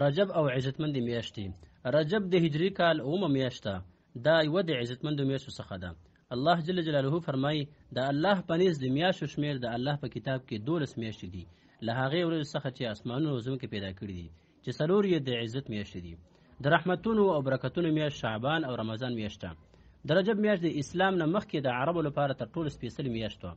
رجب او عزتمند میاشتې رجب د هجری کال اومه میاشته دا یو د عزتمندو میاشتو څخه ده الله جل جلاله فرمای د الله پنیز د میاشتو شمیر د الله په کتاب کې دولس میاشتې دي له هغې ورځو څخه چې اسمانونو ځمکې پیدا کړي دي چې څلور یې د عزت میاشتې دي د رحمتونو او برکتونو میاشت شعبان او رمضان میاشته د رجب میاشت د اسلام نه مخکې د عربو لپاره تر ټولو سپېڅلې میاشت وه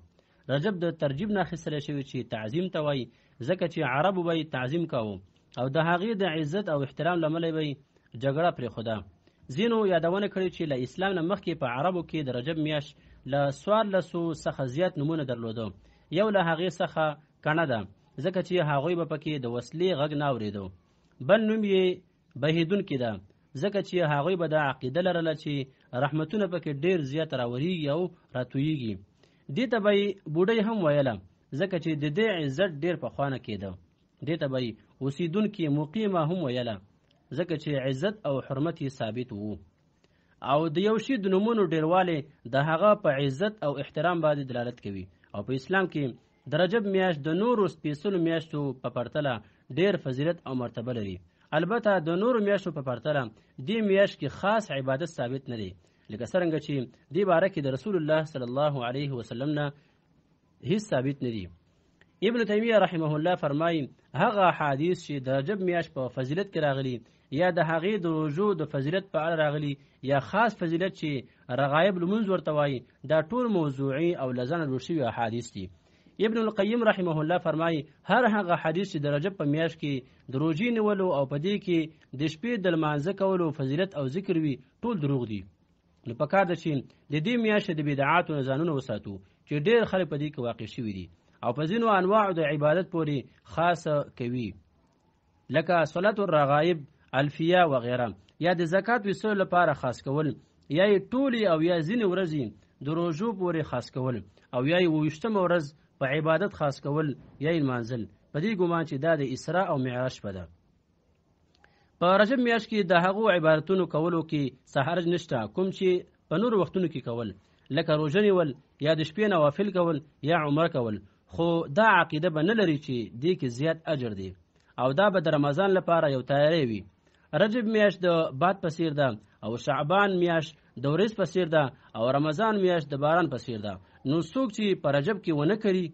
رجب د ترجیب نه اخیستلی شوی چې تعظیم ته وایي ځکه چې عربو به یې تعظیم کوو او د هغې د عزت او احترام لامله به جګړه پرېښوده ځینو یادونه کړې چې له اسلام نه مخکې په عربو کې د رجب میاشت له څوارلسو څخه زیات نومونه درلودو یو له هغې څخه کڼه ده ځکه چې هغوی به پکې د وسلې غږ نه اورېدو بل نوم یې بهیدونکې ده ځکه چې هغوی به دا عقیده لرله چې رحمتونه پکې ډیر زیات راوریږي او راتویږي دې ته به یې بوډۍ هم ویله ځکه چې د دې عزت ډیر پخوانه کېده دې ته به اوسیدونکي مقیمه هم ویله ځکه چې عزت او حرمت یې ثابت وو او د یو شي د نومونو ډیروالی د هغه په عزت او احترام باندې دلالت کوي او په اسلام کې د رجب میاشت د نورو سپیڅلو میاشتو په پرتله ډیر فضیلت او مرتبه لري البته د نورو میاشتو په پرتله دې میاشت کې خاص عبادت ثابت نه دی لکه څرنګه چې دې باره کې د رسول الله صلی الله علیه وسلم نه هیڅ ثابت نه دی ابن تیمیه رحمه الله فرمایي هغه حدیث چې د رجب میاش په فضیلت کې راغلی یا د هغې د روژو د فضیلت په اړه راغلی یا خاص فضیلت چې رغایب لمونځ ورته وایي دا ټول موضوعي او له ځانه جوړ شوي احادیث دي ابن القیم رحمه الله فرمایي هر هغه حدیث چې د رجب په میاش کې د روژې نیولو او په دې کې د شپې د لمانځه کولو فضیلت او ذکر وي ټول دروغ دي نو پکار ده چې د دې میاشتې د بدعاتو نه ځانونه وساتو چې ډېر خلک په دې کې واقع شوي دي او په ځینو انواعو د عبادت پورې خاصه کوي لکه صلات الرغائب الفیه وغیره یا د زکات وسلو لپاره خاص کول یا ټولی او یا ځینې ورځې د روژو پورې خاص کول او یا ویشتمه ورځ په عبادت خاص کول یا منزل په دې ګومان چې دا د اسراء او معراج په ده په رجب میاشت کې د هغو عبادتونو کولو کې سهارج نشته کوم چې په نور وختونو کې کول لکه روژه نیول یا د شپې نوافل کول یا عمره کول خو دا عقیده به نه لري چې دې کې زیات اجر دی او دا به د رمضان لپاره یو تیاری وي رجب میاشت د باد په څیر ده او شعبان میاشت د ورځ په څیر ده او رمضان میاشت د باران په څیر ده نو څوک چې په رجب کې ونه کړي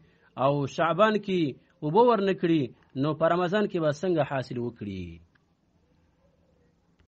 او شعبان کې اوبه ورنه کړي نو په رمضان کې به څنګه حاصل وکړي